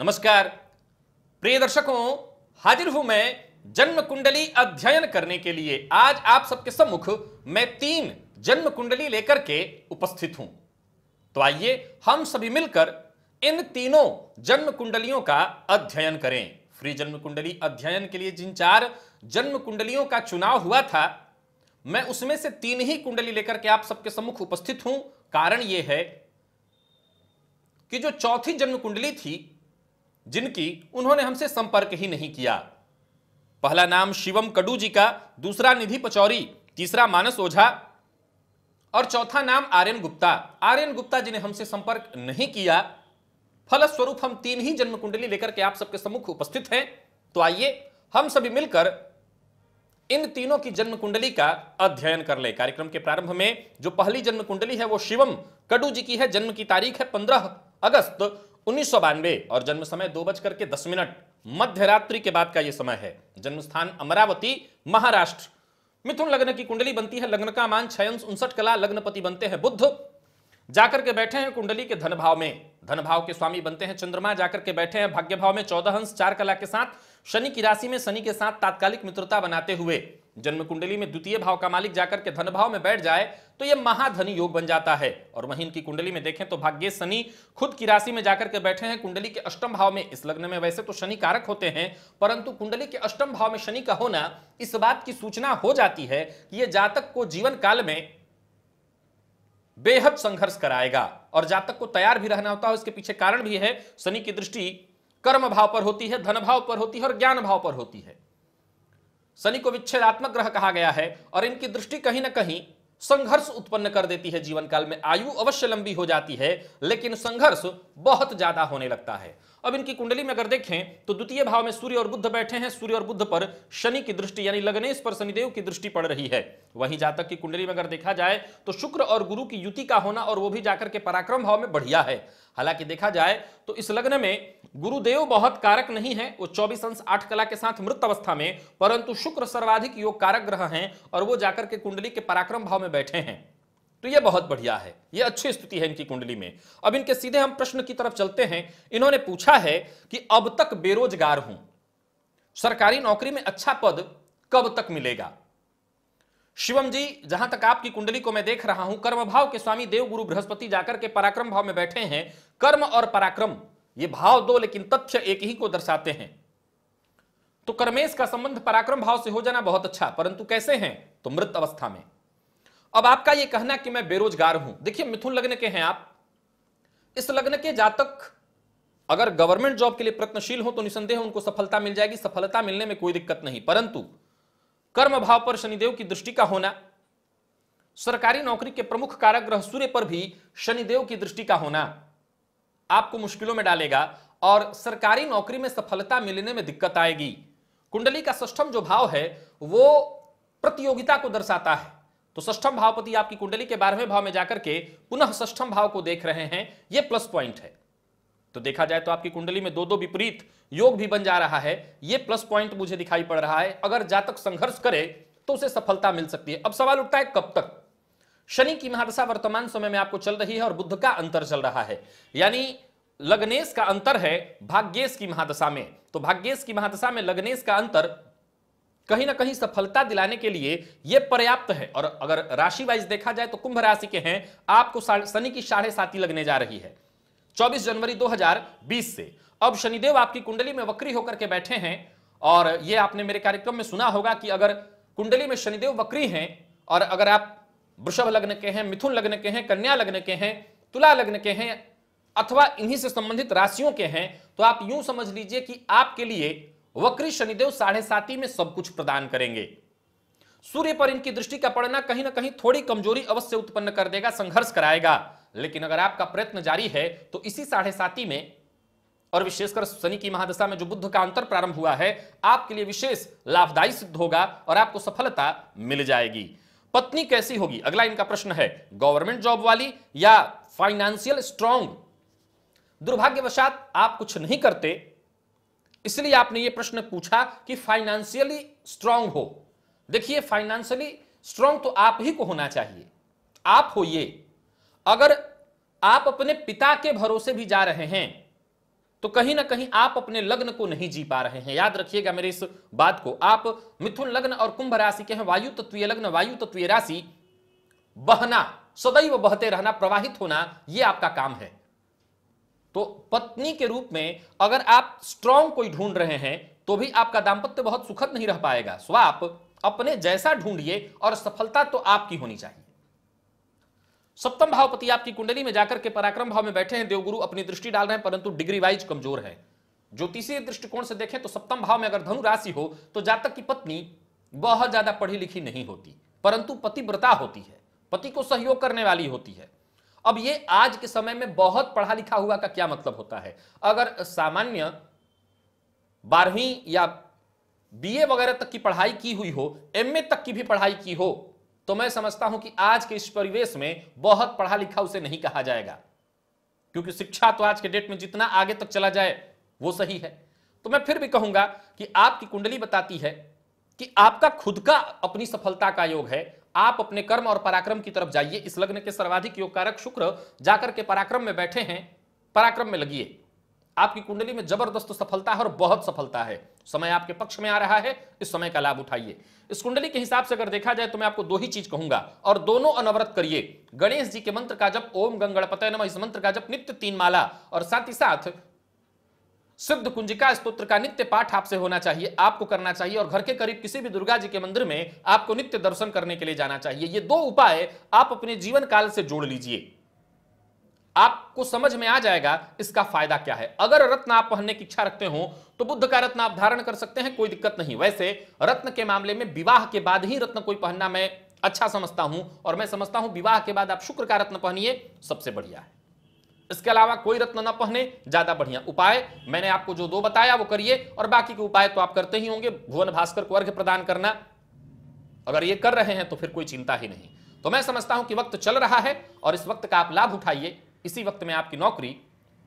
नमस्कार प्रिय दर्शकों हाजिर हूं मैं जन्म कुंडली अध्ययन करने के लिए आज आप सबके सम्मुख मैं तीन जन्म कुंडली लेकर के उपस्थित हूं तो आइए हम सभी मिलकर इन तीनों जन्म कुंडलियों का अध्ययन करें फ्री जन्म कुंडली अध्ययन के लिए जिन चार जन्म कुंडलियों का चुनाव हुआ था मैं उसमें से तीन ही कुंडली लेकर के आप सबके सम्मुख उपस्थित हूं कारण यह है कि जो चौथी जन्म कुंडली थी जिनकी उन्होंने हमसे संपर्क ही नहीं किया पहला नाम शिवम कडू जी का दूसरा निधि पचौरी तीसरा मानस ओझा और चौथा नाम आर्यन गुप्ता आर्यन गुप्ता जी ने हमसे संपर्क नहीं किया फलस्वरूप हम तीन ही जन्म कुंडली लेकर के आप सबके सम्मुख उपस्थित हैं तो आइए हम सभी मिलकर इन तीनों की जन्म कुंडली का अध्ययन कर ले कार्यक्रम के प्रारंभ में जो पहली जन्म कुंडली है वो शिवम कडू जी की है जन्म की तारीख है पंद्रह अगस्त उन्नीस और जन्म समय दो बजकर के दस मिनट मध्य रात्रि के बाद का यह समय है जन्म स्थान अमरावती महाराष्ट्र मिथुन लग्न की कुंडली बनती है लग्न का मान छयंश उनसठ कला लग्नपति बनते हैं बुद्ध जाकर के बैठे हैं कुंडली के धन भाव में धन भाव के स्वामी बनते हैं चंद्रमा जाकर के बैठे हैं भाग्य भाव में चौदह अंश चार कला के साथ शनि की राशि में शनि के साथ तात्कालिक मित्रता बनाते हुए जन्म कुंडली में द्वितीय भाव का मालिक जाकर के धन भाव में बैठ जाए तो यह महाधनी योग बन जाता है और वहीं इनकी कुंडली में देखें तो भाग्य शनि खुद की राशि में जाकर के बैठे हैं कुंडली के अष्टम भाव में इस लग्न में वैसे तो शनि कारक होते हैं परंतु कुंडली के अष्टम भाव में शनि का होना इस बात की सूचना हो जाती है कि यह जातक को जीवन काल में बेहद संघर्ष कराएगा और जातक को तैयार भी रहना होता है इसके पीछे कारण भी है शनि की दृष्टि कर्म भाव पर होती है धन भाव पर होती है और ज्ञान भाव पर होती है शनि को विच्छेदात्मक ग्रह कहा गया है और इनकी दृष्टि कहीं ना कहीं संघर्ष उत्पन्न कर देती है जीवन काल में आयु अवश्य लंबी हो जाती है लेकिन संघर्ष बहुत ज्यादा होने लगता है अब इनकी कुंडली में अगर देखें तो द्वितीय भाव में सूर्य और बुद्ध बैठे हैं सूर्य और बुद्ध पर शनि की दृष्टि यानी लग्नेश पर शनिदेव की दृष्टि पड़ रही है वहीं जातक की कुंडली में अगर देखा जाए तो शुक्र और गुरु की युति का होना और वो भी जाकर के पराक्रम भाव में बढ़िया है हालांकि देखा जाए तो इस लग्न में गुरुदेव बहुत कारक नहीं है वो चौबीस अंश आठ कला के साथ मृत अवस्था में परंतु शुक्र सर्वाधिक योग कारक ग्रह हैं और वो जाकर के कुंडली के पराक्रम भाव में बैठे हैं तो ये बहुत बढ़िया है ये अच्छी स्थिति है इनकी कुंडली में अब इनके सीधे हम प्रश्न की तरफ चलते हैं इन्होंने पूछा है कि अब तक बेरोजगार हूं सरकारी नौकरी में अच्छा पद कब तक मिलेगा शिवम जी जहां तक आपकी कुंडली को मैं देख रहा हूं कर्म भाव के स्वामी देव गुरु बृहस्पति जाकर के पराक्रम भाव में बैठे हैं कर्म और पराक्रम ये भाव दो लेकिन तथ्य एक ही को दर्शाते हैं तो कर्मेश का संबंध पराक्रम भाव से हो जाना बहुत अच्छा परंतु कैसे हैं तो मृत अवस्था में अब आपका यह कहना कि मैं बेरोजगार हूं देखिए मिथुन लग्न के हैं आप इस लग्न के जातक अगर गवर्नमेंट जॉब के लिए प्रयत्नशील हो तो निसंदेह उनको सफलता मिल जाएगी सफलता मिलने में कोई दिक्कत नहीं परंतु कर्म भाव पर शनिदेव की दृष्टि का होना सरकारी नौकरी के प्रमुख कारक ग्रह सूर्य पर भी शनिदेव की दृष्टि का होना आपको मुश्किलों में डालेगा और सरकारी नौकरी में सफलता मिलने में दिक्कत आएगी कुंडली का सष्टम जो भाव है वो प्रतियोगिता को दर्शाता है तो सष्ठम भावपति आपकी कुंडली के बारहवें भाव में जाकर के पुनः सष्ठम भाव को देख रहे हैं यह प्लस पॉइंट है तो देखा जाए तो आपकी कुंडली में दो दो विपरीत योग भी बन जा रहा है यह प्लस पॉइंट मुझे दिखाई पड़ रहा है अगर जातक संघर्ष करे तो उसे सफलता मिल सकती है अब सवाल उठता है कब तक शनि की महादशा वर्तमान समय में आपको चल रही है और बुद्ध का अंतर चल रहा है यानी लग्नेश का अंतर है भाग्येश की महादशा में तो भाग्येश की महादशा में लग्नेश का अंतर कहीं ना कहीं सफलता दिलाने के लिए यह पर्याप्त है और अगर राशि वाइज देखा जाए तो कुंभ राशि के हैं आपको शनि की साढ़े साथी लगने जा रही है 24 जनवरी 2020 से अब शनिदेव आपकी कुंडली में वक्री होकर के बैठे हैं और ये आपने मेरे कार्यक्रम में सुना होगा कि अगर कुंडली में शनिदेव वक्री हैं और अगर आप वृषभ लग्न के हैं मिथुन लग्न के हैं कन्या लग्न के हैं तुला लग्न के हैं अथवा इन्हीं से संबंधित राशियों के हैं तो आप यूं समझ लीजिए कि आपके लिए वक्री शनिदेव साढ़े ही में सब कुछ प्रदान करेंगे सूर्य पर इनकी दृष्टि का पड़ना कहीं ना कहीं थोड़ी कमजोरी अवश्य उत्पन्न कर देगा संघर्ष कराएगा लेकिन अगर आपका प्रयत्न जारी है तो इसी साढ़े साती में और विशेषकर शनि की महादशा में जो बुद्ध का अंतर प्रारंभ हुआ है आपके लिए विशेष लाभदायी सिद्ध होगा और आपको सफलता मिल जाएगी पत्नी कैसी होगी अगला इनका प्रश्न है गवर्नमेंट जॉब वाली या फाइनेंशियल स्ट्रॉन्ग दुर्भाग्यवशात आप कुछ नहीं करते इसलिए आपने ये प्रश्न पूछा कि फाइनेंशियली स्ट्रांग हो देखिए फाइनेंशियली स्ट्रांग तो आप ही को होना चाहिए आप हो ये अगर आप अपने पिता के भरोसे भी जा रहे हैं तो कहीं ना कहीं आप अपने लग्न को नहीं जी पा रहे हैं याद रखिएगा मेरे इस बात को आप मिथुन लग्न और कुंभ राशि के हैं वायु तत्वीय लग्न वायु तत्वीय राशि बहना सदैव बहते रहना प्रवाहित होना यह आपका काम है तो पत्नी के रूप में अगर आप स्ट्रांग कोई ढूंढ रहे हैं तो भी आपका दाम्पत्य बहुत सुखद नहीं रह पाएगा सो आप अपने जैसा ढूंढिए और सफलता तो आपकी होनी चाहिए सप्तम भावपति आपकी कुंडली में जाकर के पराक्रम भाव में बैठे हैं देवगुरु अपनी दृष्टि डाल रहे हैं परंतु डिग्री वाइज कमजोर है ज्योतिषीय दृष्टिकोण से देखें तो सप्तम भाव में अगर धनु राशि हो तो जातक की पत्नी बहुत ज्यादा पढ़ी लिखी नहीं होती परंतु पतिव्रता होती है पति को सहयोग करने वाली होती है अब ये आज के समय में बहुत पढ़ा लिखा हुआ का क्या मतलब होता है अगर सामान्य बारहवीं या बीए वगैरह तक की पढ़ाई की हुई हो एमए तक की भी पढ़ाई की हो तो मैं समझता हूं कि आज के इस परिवेश में बहुत पढ़ा लिखा उसे नहीं कहा जाएगा क्योंकि शिक्षा तो आज के डेट में जितना आगे तक चला जाए वो सही है तो मैं फिर भी कहूंगा कि आपकी कुंडली बताती है कि आपका खुद का अपनी सफलता का योग है आप अपने कर्म और पराक्रम की तरफ जाइए इस लग्न के सर्वाधिक योग कारक शुक्र जाकर के पराक्रम में बैठे हैं पराक्रम में लगिए आपकी कुंडली में जबरदस्त सफलता है और बहुत सफलता है समय आपके पक्ष में आ रहा है इस समय का लाभ उठाइए इस कुंडली के हिसाब से अगर देखा जाए तो मैं आपको दो ही चीज कहूंगा और दोनों अनवरत करिए गणेश जी के मंत्र का जब ओम गंगणपत नम इस मंत्र का जब नित्य तीन माला और साथ ही साथ सिद्ध कुंजिका स्तोत्र का नित्य पाठ आपसे होना चाहिए आपको करना चाहिए और घर के करीब किसी भी दुर्गा जी के मंदिर में आपको नित्य दर्शन करने के लिए जाना चाहिए ये दो उपाय आप अपने जीवन काल से जोड़ लीजिए आपको समझ में आ जाएगा इसका फायदा क्या है अगर रत्न आप पहनने की इच्छा रखते हो तो बुद्ध का रत्न आप धारण कर सकते हैं कोई दिक्कत नहीं वैसे रत्न के मामले में विवाह के बाद ही रत्न कोई पहनना मैं अच्छा समझता हूं और मैं समझता हूं विवाह के बाद आप शुक्र का रत्न पहनिए सबसे बढ़िया है इसके अलावा कोई रत्न न पहने ज्यादा बढ़िया उपाय मैंने आपको जो दो बताया वो करिए और बाकी के उपाय तो आप करते ही होंगे भुवन भास्कर को अर्घ्य प्रदान करना अगर ये कर रहे हैं तो फिर कोई चिंता ही नहीं तो मैं समझता हूं कि वक्त चल रहा है और इस वक्त का आप लाभ उठाइए इसी वक्त में आपकी नौकरी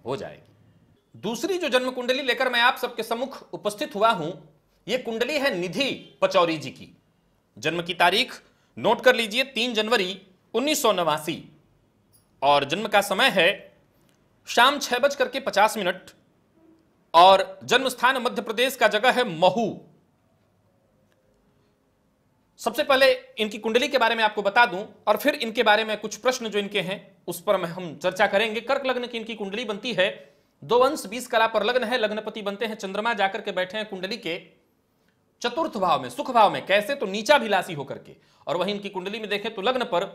हो जाएगी दूसरी जो जन्म कुंडली लेकर मैं आप सबके सम्मुख उपस्थित हुआ हूं यह कुंडली है निधि पचौरी जी की जन्म की तारीख नोट कर लीजिए तीन जनवरी उन्नीस और जन्म का समय है शाम छह बज करके पचास मिनट और जन्म स्थान मध्य प्रदेश का जगह है महू सबसे पहले इनकी कुंडली के बारे में आपको बता दूं और फिर इनके बारे में कुछ प्रश्न जो इनके हैं उस पर हम चर्चा करेंगे कर्क लग्न की इनकी कुंडली बनती है दो अंश बीस कला पर लग्न है लग्नपति बनते हैं चंद्रमा जाकर के बैठे हैं कुंडली के चतुर्थ भाव में सुख भाव में कैसे तो नीचा भिलासी होकर के और वहीं इनकी कुंडली में देखें तो लग्न पर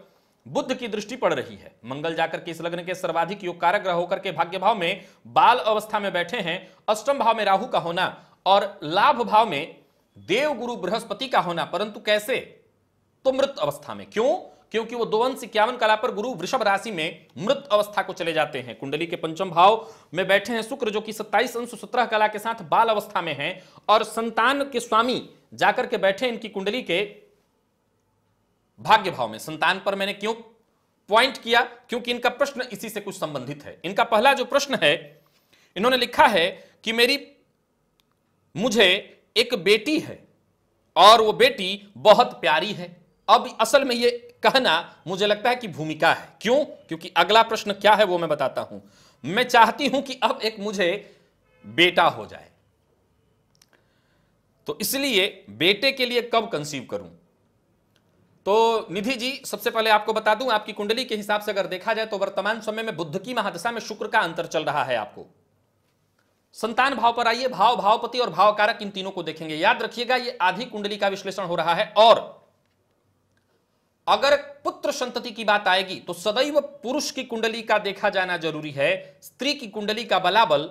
बुद्ध की दृष्टि पड़ रही है मंगल जाकर के इस लग्न के सर्वाधिक योग कारक ग्रह होकर के भाग्य भाव में बाल अवस्था में बैठे हैं अष्टम भाव में राहु का होना और लाभ भाव में देव गुरु बृहस्पति का होना परंतु कैसे तो मृत अवस्था में क्यों क्योंकि वो दोवंश इक्यावन कला पर गुरु वृषभ राशि में मृत अवस्था को चले जाते हैं कुंडली के पंचम भाव में बैठे हैं शुक्र जो कि सत्ताईस अंश सत्रह कला के साथ बाल अवस्था में है और संतान के स्वामी जाकर के बैठे इनकी कुंडली के भाग्य भाव में संतान पर मैंने क्यों पॉइंट किया क्योंकि इनका प्रश्न इसी से कुछ संबंधित है इनका पहला जो प्रश्न है इन्होंने लिखा है कि मेरी मुझे एक बेटी है और वो बेटी बहुत प्यारी है अब असल में ये कहना मुझे लगता है कि भूमिका है क्यों क्योंकि अगला प्रश्न क्या है वो मैं बताता हूं मैं चाहती हूं कि अब एक मुझे बेटा हो जाए तो इसलिए बेटे के लिए कब कंसीव करूं तो निधि जी सबसे पहले आपको बता दूं आपकी कुंडली के हिसाब से अगर देखा जाए तो वर्तमान समय में बुद्ध की महादशा में शुक्र का अंतर चल रहा है आपको संतान भाव पर आइए भाव भावपति और भाव कारक इन तीनों को देखेंगे याद रखिएगा ये आधी कुंडली का विश्लेषण हो रहा है और अगर पुत्र संतति की बात आएगी तो सदैव पुरुष की कुंडली का देखा जाना जरूरी है स्त्री की कुंडली का बलाबल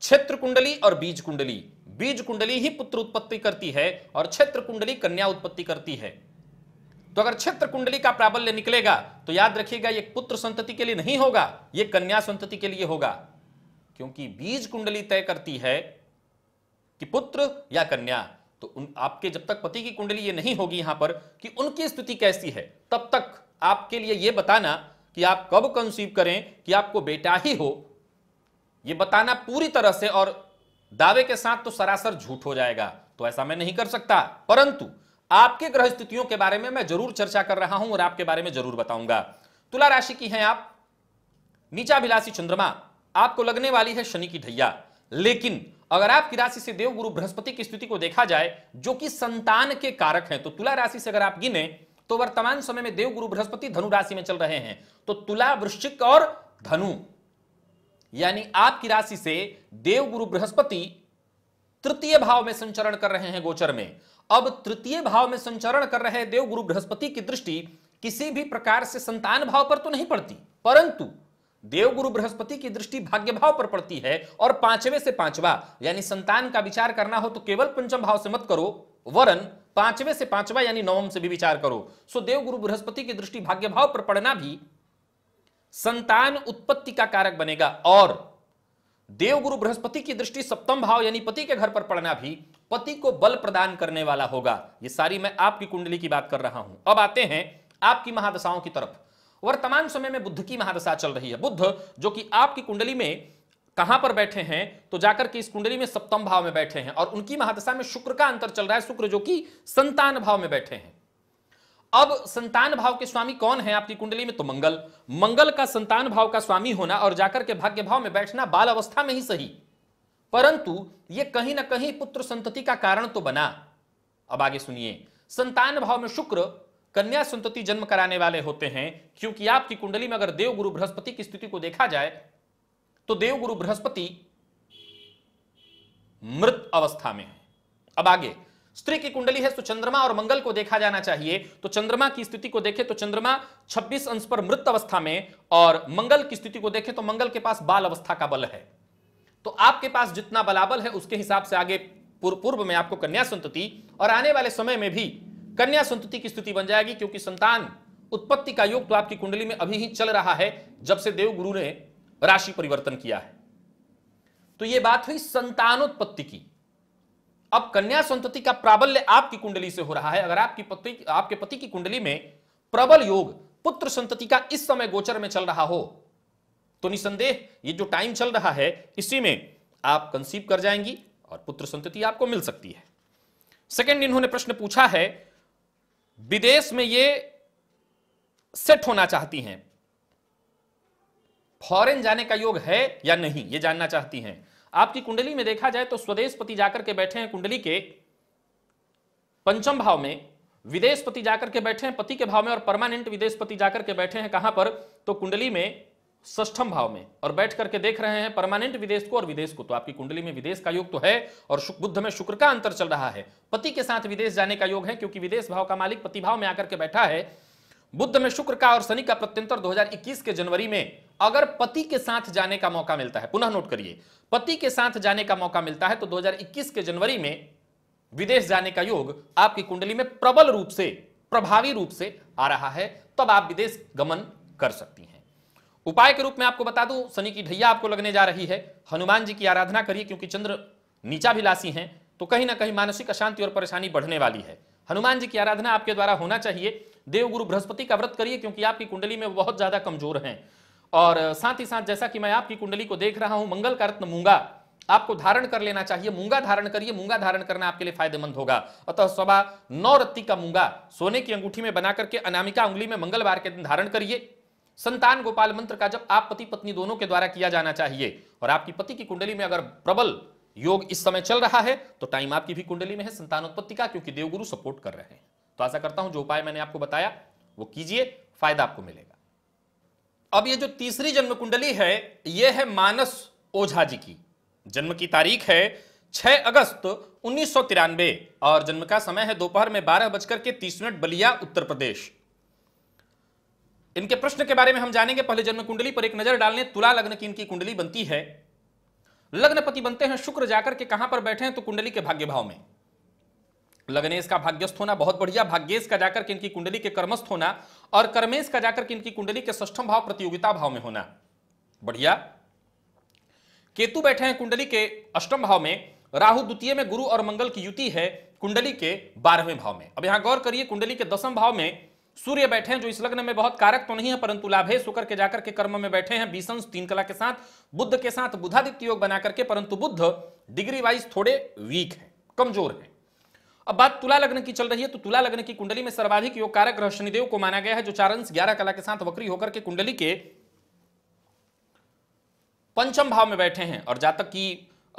क्षेत्र कुंडली और बीज कुंडली बीज कुंडली ही पुत्र उत्पत्ति करती है और क्षेत्र कुंडली कन्या उत्पत्ति करती है तो अगर क्षेत्र कुंडली का प्राबल्य निकलेगा तो याद रखिएगा ये पुत्र संतति के लिए नहीं होगा ये कन्या संतति के लिए होगा क्योंकि बीज कुंडली तय करती है कि पुत्र या कन्या तो उन आपके जब तक पति की कुंडली ये नहीं होगी यहां पर कि उनकी स्थिति कैसी है तब तक आपके लिए यह बताना कि आप कब कंसीव करें कि आपको बेटा ही हो यह बताना पूरी तरह से और दावे के साथ तो सरासर झूठ हो जाएगा तो ऐसा मैं नहीं कर सकता परंतु आपके ग्रह स्थितियों के बारे में मैं जरूर चर्चा कर रहा हूं और आपके बारे में जरूर बताऊंगा तुला राशि की हैं आप नीचाभिलाषी चंद्रमा आपको लगने वाली है शनि की ढैया लेकिन अगर आपकी राशि से देव गुरु बृहस्पति की स्थिति को देखा जाए जो कि संतान के कारक हैं तो तुला राशि से अगर आप गिने तो वर्तमान समय में देव गुरु बृहस्पति धनु राशि में चल रहे हैं तो तुला वृश्चिक और धनु यानी आपकी राशि से देव गुरु बृहस्पति तृतीय भाव में संचरण कर रहे हैं गोचर में अब तृतीय भाव में संचरण कर रहे देव गुरु बृहस्पति की दृष्टि किसी भी प्रकार से संतान भाव पर तो नहीं पड़ती परंतु देव गुरु बृहस्पति की दृष्टि भाग्य भाव पर पड़ती है और पांचवे से पांचवा यानी संतान का विचार करना हो तो केवल पंचम भाव से मत करो वरन पांचवे से पांचवा यानी नवम से भी विचार करो सो गुरु बृहस्पति की दृष्टि भाग्य भाव पर पड़ना भी संतान उत्पत्ति का कारक बनेगा और देवगुरु बृहस्पति की दृष्टि सप्तम भाव यानी पति के घर पर पड़ना भी पति को बल प्रदान करने वाला होगा ये सारी मैं आपकी कुंडली की बात कर रहा हूं अब आते हैं आपकी महादशाओं की तरफ वर्तमान समय में बुद्ध की महादशा चल रही है बुद्ध जो कि आपकी कुंडली में कहां पर बैठे हैं तो जाकर के इस कुंडली में सप्तम भाव में बैठे हैं और उनकी महादशा में शुक्र का अंतर चल रहा है शुक्र जो कि संतान भाव में बैठे हैं अब संतान भाव के स्वामी कौन है आपकी कुंडली में तो मंगल मंगल का संतान भाव का स्वामी होना और जाकर के भाग्य भाव में बैठना बाल अवस्था में ही सही परंतु यह कहीं ना कहीं पुत्र संतति का कारण तो बना अब आगे सुनिए संतान भाव में शुक्र कन्या संतति जन्म कराने वाले होते हैं क्योंकि आपकी कुंडली में अगर देवगुरु बृहस्पति की स्थिति को देखा जाए तो देवगुरु बृहस्पति मृत अवस्था में है अब आगे स्त्री की कुंडली है तो चंद्रमा और मंगल को देखा जाना चाहिए तो चंद्रमा की स्थिति को देखें तो चंद्रमा 26 अंश पर मृत अवस्था में और मंगल की स्थिति को देखें तो मंगल के पास बाल अवस्था का बल है तो आपके पास जितना बलाबल है उसके हिसाब से आगे पूर्व में आपको कन्या संतति और आने वाले समय में भी कन्या संतति की स्थिति बन जाएगी क्योंकि संतान उत्पत्ति का योग तो आपकी कुंडली में अभी ही चल रहा है जब से देवगुरु ने राशि परिवर्तन किया है तो यह बात हुई संतानोत्पत्ति की अब कन्या संतति का प्राबल्य आपकी कुंडली से हो रहा है अगर आपकी पति आपके पति की कुंडली में प्रबल योग पुत्र संतति का इस समय गोचर में चल रहा हो तो निसंदेह ये जो टाइम चल रहा है इसी में आप कंसीव कर जाएंगी और पुत्र संतति आपको मिल सकती है सेकंड इन्होंने प्रश्न पूछा है विदेश में ये सेट होना चाहती हैं फॉरेन जाने का योग है या नहीं ये जानना चाहती हैं आपकी कुंडली में देखा जाए तो स्वदेश पति जाकर के बैठे हैं कुंडली के पंचम भाव में विदेश पति जाकर के बैठे हैं पति के भाव में और परमानेंट विदेश पति जाकर के बैठे हैं कहां पर तो कुंडली में ष्ठम भाव में और बैठ करके देख रहे हैं परमानेंट विदेश को और विदेश को तो आपकी कुंडली में विदेश का योग तो है और बुद्ध में शुक्र का अंतर चल रहा है पति के साथ विदेश जाने का योग है क्योंकि विदेश भाव का मालिक पति भाव में आकर के बैठा है बुद्ध में शुक्र का और शनि का प्रत्यंतर 2021 के जनवरी में अगर पति के साथ जाने का मौका मिलता है पुनः नोट करिए पति के साथ जाने का मौका मिलता है तो 2021 के जनवरी में विदेश जाने का योग आपकी कुंडली में प्रबल रूप से प्रभावी रूप से आ रहा है तब आप विदेश गमन कर सकती हैं उपाय के रूप में आपको बता दूं शनि की ढैया आपको लगने जा रही है हनुमान जी की आराधना करिए क्योंकि चंद्र नीचा नीचाभिलासी हैं तो कहीं ना कहीं मानसिक अशांति और परेशानी बढ़ने वाली है हनुमान जी की आराधना आपके द्वारा होना चाहिए देवगुरु बृहस्पति का व्रत करिए क्योंकि आपकी कुंडली में बहुत ज्यादा कमजोर हैं और साथ ही साथ जैसा कि मैं आपकी कुंडली को देख रहा हूं मंगल का रत्न मूंगा आपको धारण कर लेना चाहिए मूंगा धारण करिए मूंगा धारण करना आपके लिए फायदेमंद होगा अतः स्वभा नौ रत्ती का मूंगा सोने की अंगूठी में बना करके अनामिका उंगली में मंगलवार के दिन धारण करिए संतान गोपाल मंत्र का जब आप पति पत्नी दोनों के द्वारा किया जाना चाहिए और आपकी पति की कुंडली में अगर प्रबल योग इस समय चल रहा है तो टाइम आपकी भी कुंडली में है संतानोत्पत्ति का क्योंकि देवगुरु सपोर्ट कर रहे हैं तो आशा करता हूं जो उपाय मैंने आपको बताया वो कीजिए फायदा आपको मिलेगा अब ये जो तीसरी जन्म कुंडली है ये है मानस ओझा जी की जन्म की तारीख है 6 अगस्त उन्नीस और जन्म का समय है दोपहर में बारह बजकर के तीस मिनट बलिया उत्तर प्रदेश इनके प्रश्न के बारे में हम जानेंगे पहले जन्म कुंडली पर एक नजर डालने तुला लग्न की इनकी कुंडली बनती है लग्नपति बनते हैं शुक्र जाकर के कहां पर बैठे हैं तो कुंडली के भाग्य भाव में लग्नेश का भाग्यस्थ होना बहुत बढ़िया भाग्येश का जाकर के इनकी कुंडली के कर्मस्थ होना और कर्मेश का जाकर के इनकी कुंडली के सष्टम भाव प्रतियोगिता भाव में होना बढ़िया केतु बैठे हैं कुंडली के अष्टम भाव में राहु द्वितीय में गुरु और मंगल की युति है कुंडली के बारहवें भाव में अब यहां गौर करिए कुंडली के दसम भाव में सूर्य बैठे हैं जो इस लग्न में बहुत कारक तो नहीं है परंतु लाभेश शुक्र के जाकर के कर्म में बैठे हैं बीसंश तीन कला के साथ बुद्ध के साथ बुधादित्य योग बना करके परंतु बुद्ध डिग्री वाइज थोड़े वीक है कमजोर है अब बात तुला लग्न की चल रही है तो तुला लग्न की कुंडली में सर्वाधिक योग कारक ग्रह शनिदेव को माना गया है जो चार अंश ग्यारह कला के साथ वक्री होकर के कुंडली के पंचम भाव में बैठे हैं और जातक की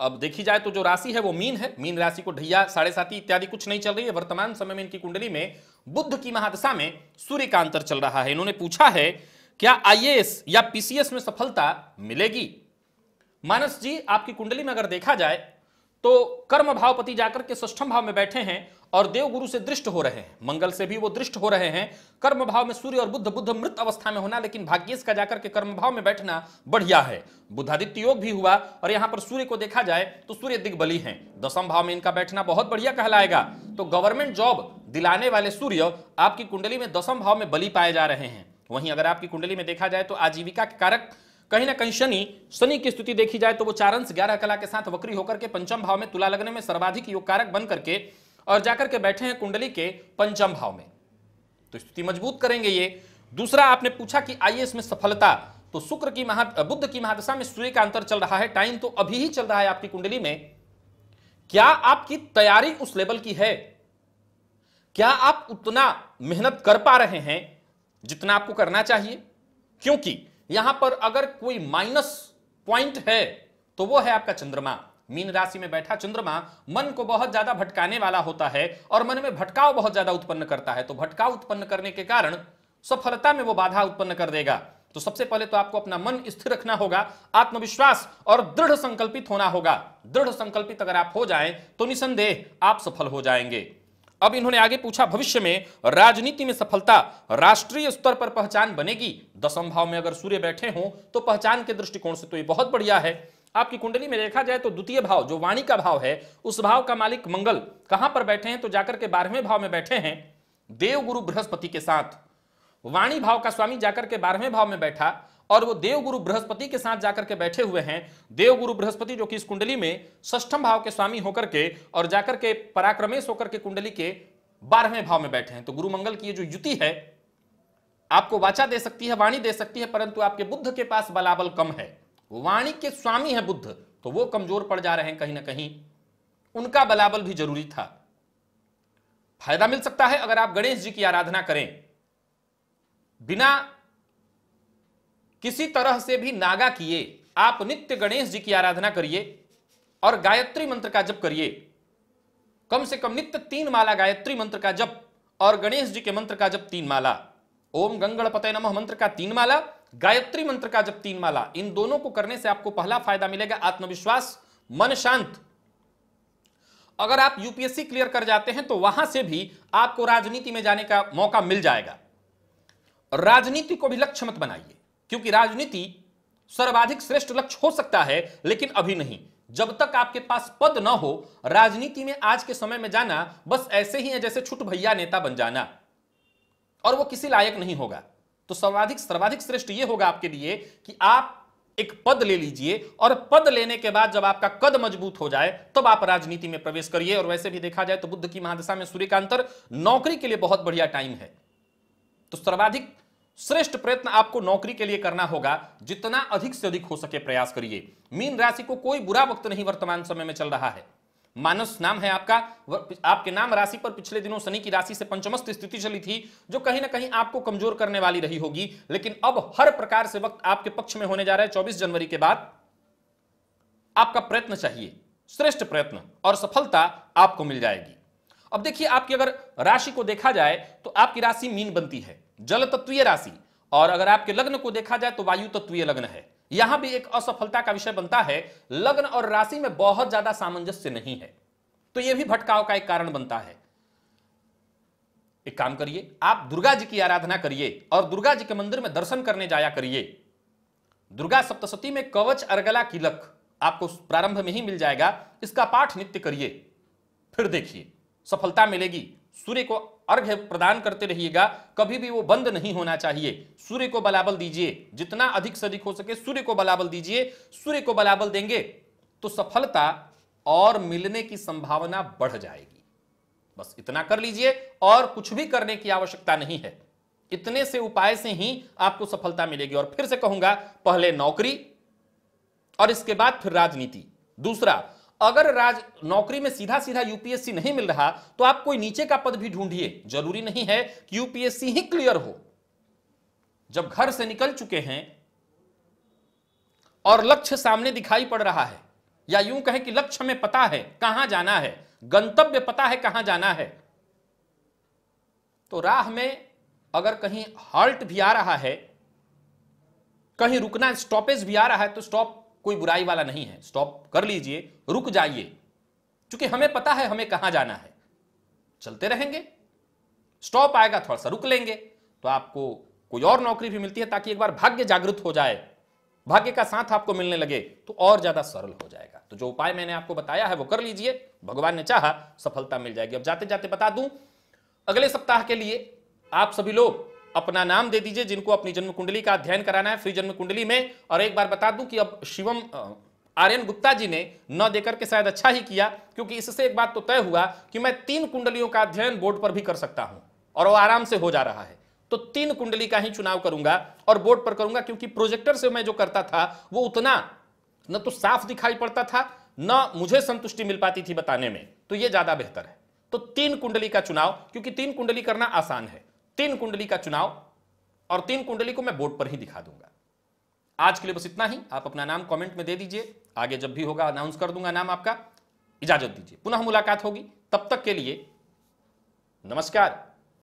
अब देखी जाए तो जो राशि है वो मीन है मीन राशि को ढैया साढ़े साथी इत्यादि कुछ नहीं चल रही है वर्तमान समय में इनकी कुंडली में बुद्ध की महादशा में सूर्य का अंतर चल रहा है इन्होंने पूछा है क्या आईएएस या पीसीएस में सफलता मिलेगी मानस जी आपकी कुंडली में अगर देखा जाए तो कर्म भावपति जाकर के सष्टम भाव में बैठे हैं और देव गुरु से दृष्ट हो रहे हैं मंगल से भी वो दृष्ट हो रहे हैं कर्म भाव में सूर्य और बुद्ध बुद्ध मृत अवस्था में होना लेकिन भाग्येश का जाकर के कर्म भाव में बैठना बढ़िया है बुद्धादित्य योग भी हुआ और यहाँ पर सूर्य को देखा जाए तो सूर्य दिग्बली है दसम भाव में इनका बैठना बहुत बढ़िया कहलाएगा तो गवर्नमेंट जॉब दिलाने वाले सूर्य आपकी कुंडली में दसम भाव में बली पाए जा रहे हैं वहीं अगर आपकी कुंडली में देखा जाए तो आजीविका के कारक कहीं ना कहीं शनि शनि की स्थिति देखी जाए तो वो चार अंश ग्यारह कला के साथ वक्री होकर के पंचम भाव में तुला लगने में सर्वाधिक योग कारक बन करके और जाकर के बैठे हैं कुंडली के पंचम भाव में तो स्थिति मजबूत करेंगे ये दूसरा आपने पूछा कि आइए इसमें सफलता तो शुक्र की महा बुद्ध की महादशा में सूर्य का अंतर चल रहा है टाइम तो अभी ही चल रहा है आपकी कुंडली में क्या आपकी तैयारी उस लेवल की है क्या आप उतना मेहनत कर पा रहे हैं जितना आपको करना चाहिए क्योंकि यहां पर अगर कोई माइनस पॉइंट है तो वो है आपका चंद्रमा मीन राशि में बैठा चंद्रमा मन को बहुत ज्यादा भटकाने वाला होता है और मन में भटकाव बहुत ज्यादा उत्पन्न करता है तो भटकाव उत्पन्न करने के कारण सफलता में वो बाधा उत्पन्न कर देगा तो सबसे पहले तो आपको अपना मन स्थिर रखना होगा आत्मविश्वास और दृढ़ संकल्पित होना होगा दृढ़ संकल्पित अगर आप हो जाएं तो निसंदेह आप सफल हो जाएंगे अब इन्होंने आगे पूछा भविष्य में राजनीति में सफलता राष्ट्रीय स्तर पर पहचान बनेगी दसम भाव में अगर सूर्य बैठे हों तो पहचान के दृष्टिकोण से तो ये बहुत बढ़िया है आपकी कुंडली में देखा जाए तो द्वितीय भाव जो वाणी का भाव है उस भाव का मालिक मंगल कहां पर बैठे हैं तो जाकर के बारहवें भाव में बैठे हैं देवगुरु बृहस्पति के साथ वाणी भाव का स्वामी जाकर के बारहवें भाव में बैठा और वो देवगुरु बृहस्पति के साथ जाकर के बैठे हुए हैं देवगुरु बृहस्पति जो कि इस कुंडली में ष्ठम भाव के स्वामी होकर के और जाकर के पराक्रमेश होकर के कुंडली के बारहवें भाव में बैठे हैं तो गुरु मंगल की ये जो युति है आपको वाचा दे सकती है वाणी दे सकती है परंतु आपके बुद्ध के पास बलाबल कम है वाणी के स्वामी है बुद्ध तो वो कमजोर पड़ जा रहे हैं कहीं ना कहीं उनका बलाबल भी जरूरी था फायदा मिल सकता है अगर आप गणेश जी की आराधना करें बिना किसी तरह से भी नागा किए आप नित्य गणेश जी की आराधना करिए और गायत्री मंत्र का जप करिए कम से कम नित्य तीन माला गायत्री मंत्र का जप और गणेश जी के मंत्र का जप तीन माला ओम गंगड़ पते नमः मंत्र का तीन माला गायत्री मंत्र का जप तीन माला इन दोनों को करने से आपको पहला फायदा मिलेगा आत्मविश्वास मन शांत अगर आप यूपीएससी क्लियर कर जाते हैं तो वहां से भी आपको राजनीति में जाने का मौका मिल जाएगा राजनीति को भी लक्ष्य मत बनाइए क्योंकि राजनीति सर्वाधिक श्रेष्ठ लक्ष्य हो सकता है लेकिन अभी नहीं जब तक आपके पास पद न हो राजनीति में आज के समय में जाना बस ऐसे ही है जैसे छुट भैया नेता बन जाना और वो किसी लायक नहीं होगा तो सर्वाधिक सर्वाधिक श्रेष्ठ ये होगा आपके लिए कि आप एक पद ले लीजिए और पद लेने के बाद जब आपका कद मजबूत हो जाए तब तो आप राजनीति में प्रवेश करिए और वैसे भी देखा जाए तो बुद्ध की महादशा में सूर्यकांतर नौकरी के लिए बहुत बढ़िया टाइम है तो सर्वाधिक श्रेष्ठ प्रयत्न आपको नौकरी के लिए करना होगा जितना अधिक से अधिक हो सके प्रयास करिए मीन राशि को कोई बुरा वक्त नहीं वर्तमान समय में चल रहा है मानस नाम है आपका आपके नाम राशि पर पिछले दिनों शनि की राशि से पंचमस्त स्थिति चली थी जो कहीं ना कहीं आपको कमजोर करने वाली रही होगी लेकिन अब हर प्रकार से वक्त आपके पक्ष में होने जा रहा है चौबीस जनवरी के बाद आपका प्रयत्न चाहिए श्रेष्ठ प्रयत्न और सफलता आपको मिल जाएगी अब देखिए आपकी अगर राशि को देखा जाए तो आपकी राशि मीन बनती है जल तत्वीय राशि और अगर आपके लग्न को देखा जाए तो वायु तत्वीय लग्न है यहां भी एक असफलता का विषय बनता है लग्न और राशि में बहुत ज्यादा सामंजस्य नहीं है तो यह भी भटकाव का एक कारण बनता है एक काम करिए आप दुर्गा जी की आराधना करिए और दुर्गा जी के मंदिर में दर्शन करने जाया करिए दुर्गा सप्तशती में कवच अर्गला की लक आपको प्रारंभ में ही मिल जाएगा इसका पाठ नित्य करिए फिर देखिए सफलता मिलेगी सूर्य को अर्घ्य प्रदान करते रहिएगा कभी भी वो बंद नहीं होना चाहिए सूर्य को बलाबल दीजिए जितना अधिक से अधिक हो सके सूर्य को बलाबल दीजिए सूर्य को बलाबल देंगे तो सफलता और मिलने की संभावना बढ़ जाएगी बस इतना कर लीजिए और कुछ भी करने की आवश्यकता नहीं है इतने से उपाय से ही आपको सफलता मिलेगी और फिर से कहूंगा पहले नौकरी और इसके बाद फिर राजनीति दूसरा अगर राज नौकरी में सीधा सीधा यूपीएससी नहीं मिल रहा तो आप कोई नीचे का पद भी ढूंढिए जरूरी नहीं है कि यूपीएससी ही क्लियर हो जब घर से निकल चुके हैं और लक्ष्य सामने दिखाई पड़ रहा है या यूं कहें कि लक्ष्य में पता है कहां जाना है गंतव्य पता है कहां जाना है तो राह में अगर कहीं हॉल्ट भी आ रहा है कहीं रुकना स्टॉपेज भी आ रहा है तो स्टॉप कोई बुराई वाला नहीं है स्टॉप कर लीजिए रुक जाइए क्योंकि हमें पता है हमें कहां जाना है चलते रहेंगे स्टॉप आएगा थोड़ा सा रुक लेंगे तो आपको कोई और नौकरी भी मिलती है ताकि एक बार भाग्य जागृत हो जाए भाग्य का साथ आपको मिलने लगे तो और ज्यादा सरल हो जाएगा तो जो उपाय मैंने आपको बताया है वो कर लीजिए भगवान ने चाहा सफलता मिल जाएगी अब जाते जाते बता दूं अगले सप्ताह के लिए आप सभी लोग अपना नाम दे दीजिए जिनको अपनी जन्म कुंडली का अध्ययन कराना है फ्री जन्म कुंडली में और एक बार बता दूं कि अब शिवम आर्यन गुप्ता जी ने न देकर के शायद अच्छा ही किया क्योंकि इससे एक बात तो तय हुआ कि मैं तीन कुंडलियों का अध्ययन बोर्ड पर भी कर सकता हूं और वो आराम से हो जा रहा है तो तीन कुंडली का ही चुनाव करूंगा और बोर्ड पर करूंगा क्योंकि प्रोजेक्टर से मैं जो करता था वो उतना न तो साफ दिखाई पड़ता था न मुझे संतुष्टि मिल पाती थी बताने में तो ये ज्यादा बेहतर है तो तीन कुंडली का चुनाव क्योंकि तीन कुंडली करना आसान है तीन कुंडली का चुनाव और तीन कुंडली को मैं बोर्ड पर ही दिखा दूंगा आज के लिए बस इतना ही आप अपना नाम कमेंट में दे दीजिए आगे जब भी होगा अनाउंस कर दूंगा नाम आपका इजाजत दीजिए पुनः मुलाकात होगी तब तक के लिए नमस्कार